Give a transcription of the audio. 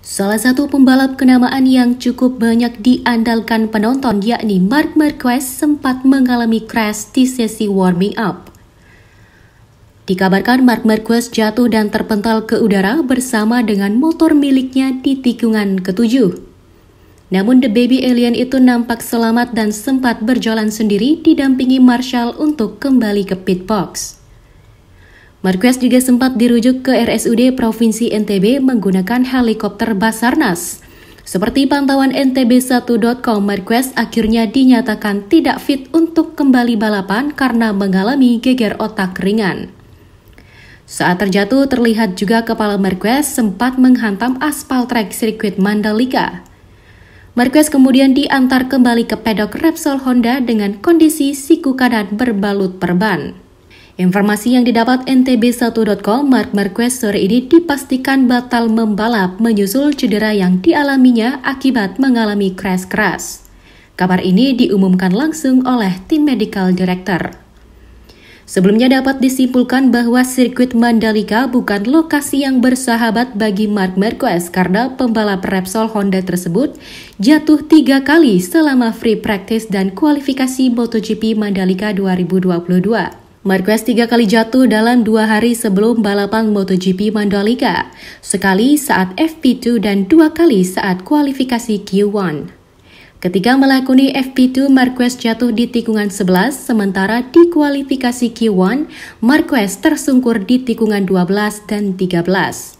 Salah satu pembalap kenamaan yang cukup banyak diandalkan penonton yakni Mark Marquez sempat mengalami crash di sesi warming up. Dikabarkan Mark Marquez jatuh dan terpental ke udara bersama dengan motor miliknya di tikungan ketujuh. Namun the baby alien itu nampak selamat dan sempat berjalan sendiri didampingi Marshall untuk kembali ke pit box. Marquez juga sempat dirujuk ke RSUD Provinsi NTB menggunakan helikopter Basarnas. Seperti pantauan ntb1.com, Marquez akhirnya dinyatakan tidak fit untuk kembali balapan karena mengalami geger otak ringan. Saat terjatuh, terlihat juga kepala Marquez sempat menghantam aspal trek sirkuit Mandalika. Marquez kemudian diantar kembali ke pedok Repsol Honda dengan kondisi siku kanan berbalut perban. Informasi yang didapat ntb1.com, Mark Marquez sore ini dipastikan batal membalap menyusul cedera yang dialaminya akibat mengalami crash keras. Kabar ini diumumkan langsung oleh tim medical director. Sebelumnya dapat disimpulkan bahwa sirkuit Mandalika bukan lokasi yang bersahabat bagi Mark Marquez karena pembalap Repsol Honda tersebut jatuh tiga kali selama free practice dan kualifikasi MotoGP Mandalika 2022. Marquez tiga kali jatuh dalam dua hari sebelum balapan MotoGP Mandalika, sekali saat FP2 dan dua kali saat kualifikasi Q1. Ketika melakoni FP2, Marquez jatuh di tikungan 11, sementara di kualifikasi Q1, Marquez tersungkur di tikungan 12 dan 13.